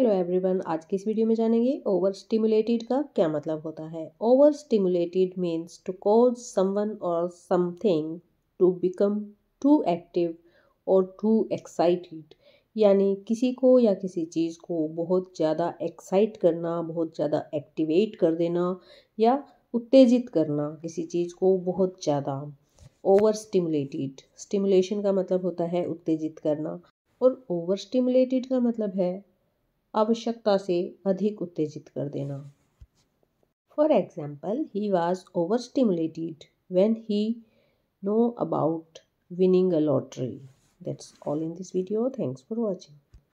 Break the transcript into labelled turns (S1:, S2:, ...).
S1: hello everyone आज की इस वीडियो में जानेंगे ओवर स्टिमुलेटेड का क्या मतलब होता है over stimulated means to cause someone or something to become too active or too excited यानी किसी को या किसी चीज़ को बहुत ज़्यादा एक्साइट करना बहुत ज़्यादा एक्टिवेट कर देना या उत्तेजित करना किसी चीज़ को बहुत ज़्यादा ओवर स्टिमुलेटेड स्टिमुलेशन का मतलब होता है उत्तेजित करना और ओवर स्टिमुलेटेड का मतलब है आवश्यकता से अधिक उत्तेजित कर देना for example he was over stimulated when he know about winning a lottery that's all in this video thanks for watching